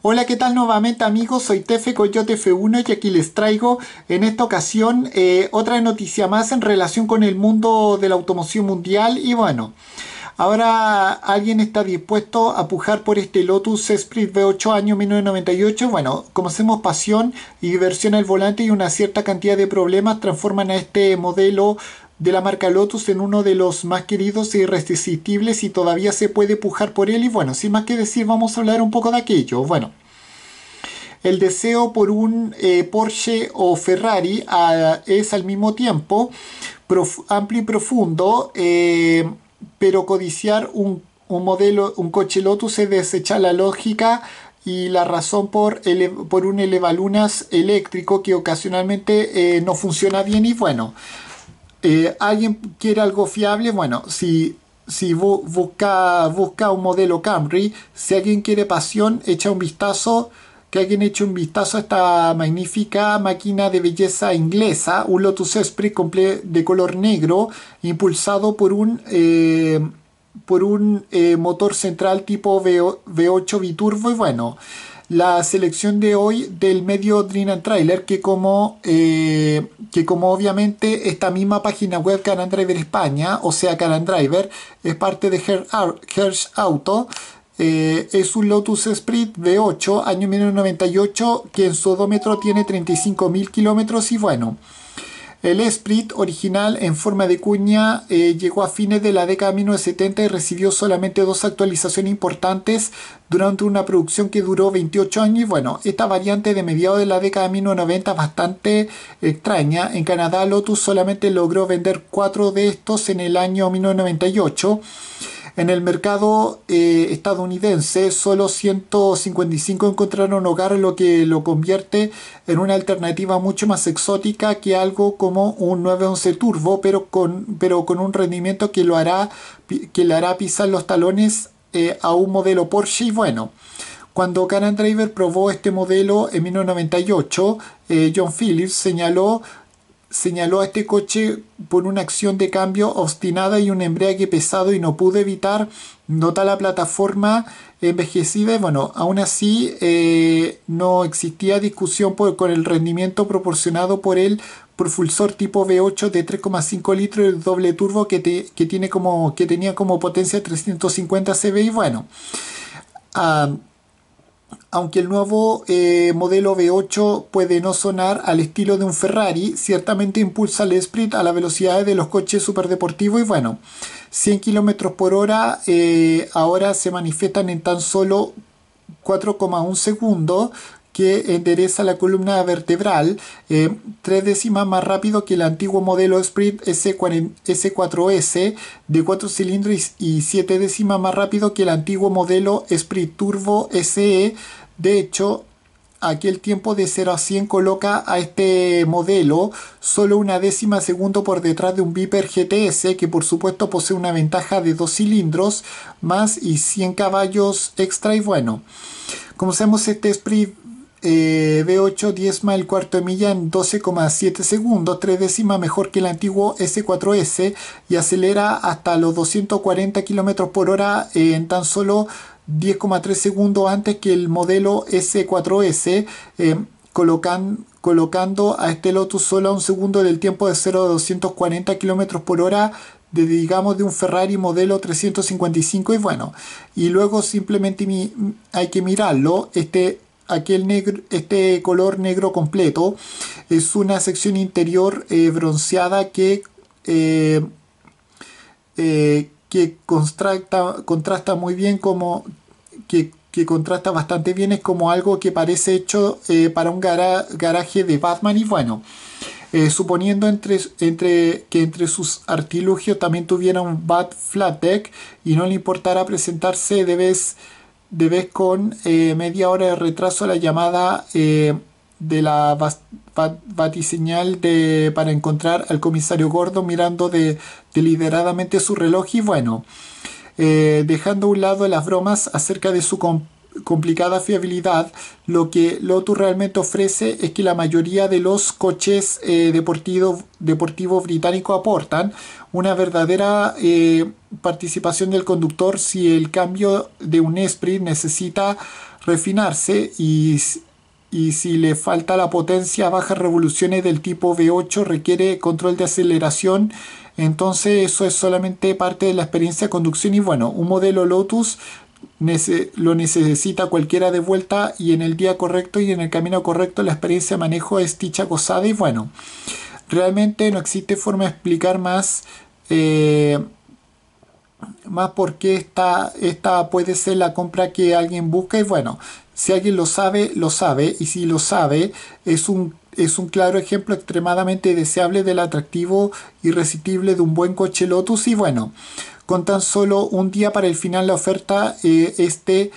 Hola, ¿qué tal nuevamente amigos? Soy Tefe Coyote F1 y aquí les traigo en esta ocasión eh, otra noticia más en relación con el mundo de la automoción mundial y bueno... Ahora alguien está dispuesto a pujar por este Lotus Esprit V8 año 1998. Bueno, conocemos pasión y diversión al volante y una cierta cantidad de problemas transforman a este modelo de la marca Lotus en uno de los más queridos e irresistibles y todavía se puede pujar por él y bueno, sin más que decir vamos a hablar un poco de aquello. Bueno, el deseo por un eh, Porsche o Ferrari ah, es al mismo tiempo amplio y profundo, eh, pero codiciar un, modelo, un coche Lotus es desechar la lógica y la razón por, por un elevalunas eléctrico que ocasionalmente eh, no funciona bien y bueno. Eh, ¿Alguien quiere algo fiable? Bueno, si, si busca, un modelo Camry, si alguien quiere pasión, echa un vistazo que alguien eche un vistazo a esta magnífica máquina de belleza inglesa, un Lotus Esprit de color negro, impulsado por un, eh, por un eh, motor central tipo v 8 biturbo y bueno, la selección de hoy del medio Dream and Trailer, que como, eh, que como obviamente esta misma página web canadá Driver España, o sea and Driver, es parte de Hersh Auto, eh, es un Lotus Sprint de 8 año 1998 que en su odómetro tiene 35.000 kilómetros y bueno... El Esprit original en forma de cuña eh, llegó a fines de la década de 1970 y recibió solamente dos actualizaciones importantes durante una producción que duró 28 años. Y bueno, esta variante de mediados de la década de 1990 es bastante extraña. En Canadá, Lotus solamente logró vender cuatro de estos en el año 1998. En el mercado eh, estadounidense, solo 155 encontraron hogar, lo que lo convierte en una alternativa mucho más exótica que algo como un 911 Turbo, pero con, pero con un rendimiento que, lo hará, que le hará pisar los talones eh, a un modelo Porsche y bueno. Cuando Canon Driver probó este modelo en 1998, eh, John Phillips señaló señaló a este coche por una acción de cambio obstinada y un embrague pesado y no pudo evitar, nota la plataforma envejecida. Bueno, aún así eh, no existía discusión con el rendimiento proporcionado por el propulsor tipo V8 de 3,5 litros el doble turbo que, tiene como, que tenía como potencia 350 CV. y bueno. Ah, aunque el nuevo eh, modelo V8 puede no sonar al estilo de un Ferrari, ciertamente impulsa el sprint a la velocidad de los coches superdeportivos y bueno, 100 km por hora eh, ahora se manifiestan en tan solo 4,1 segundos que endereza la columna vertebral eh, tres décimas más rápido que el antiguo modelo Sprint S4S de cuatro cilindros y siete décimas más rápido que el antiguo modelo Sprint Turbo SE. De hecho, aquí el tiempo de 0 a 100 coloca a este modelo solo una décima segundo por detrás de un Viper GTS que por supuesto posee una ventaja de 2 cilindros más y 100 caballos extra y bueno como sabemos este Sprint eh, b 8 diezma el cuarto de milla en 12,7 segundos, tres décimas mejor que el antiguo S4S y acelera hasta los 240 km por hora en tan solo 10,3 segundos antes que el modelo S4S, eh, colocan, colocando a este Lotus solo a un segundo del tiempo de 0 a 240 km por hora de, digamos de un Ferrari modelo 355 y bueno y luego simplemente hay que mirarlo este aquel negro, este color negro completo es una sección interior eh, bronceada que, eh, eh, que contrasta, muy bien como que, contrasta bastante bien es como algo que parece hecho para un garaje de Batman y bueno suponiendo entre, entre, que entre sus artilugios también tuviera un Bat Flat Deck y no le importara presentarse de vez vez con eh, media hora de retraso la llamada eh, de la batiseñal de, para encontrar al comisario gordo mirando de, deliberadamente su reloj y bueno, eh, dejando a un lado las bromas acerca de su complicada fiabilidad, lo que Lotus realmente ofrece es que la mayoría de los coches eh, deportivos deportivo británicos aportan una verdadera eh, participación del conductor si el cambio de un sprint necesita refinarse y, y si le falta la potencia, a bajas revoluciones del tipo V8 requiere control de aceleración entonces eso es solamente parte de la experiencia de conducción y bueno, un modelo Lotus lo necesita cualquiera de vuelta y en el día correcto y en el camino correcto la experiencia de manejo es dicha gozada y bueno, realmente no existe forma de explicar más eh, más por qué esta, puede ser la compra que alguien busca y bueno, si alguien lo sabe, lo sabe y si lo sabe es un es un claro ejemplo extremadamente deseable del atractivo irresistible de un buen coche Lotus y bueno, con tan solo un día para el final la oferta este es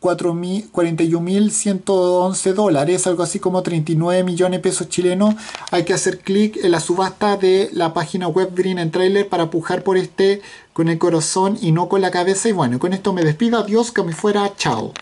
41.111 dólares, algo así como 39 millones de pesos chilenos. Hay que hacer clic en la subasta de la página web Green and Trailer para pujar por este con el corazón y no con la cabeza. Y bueno, con esto me despido. Adiós, que me fuera. Chao.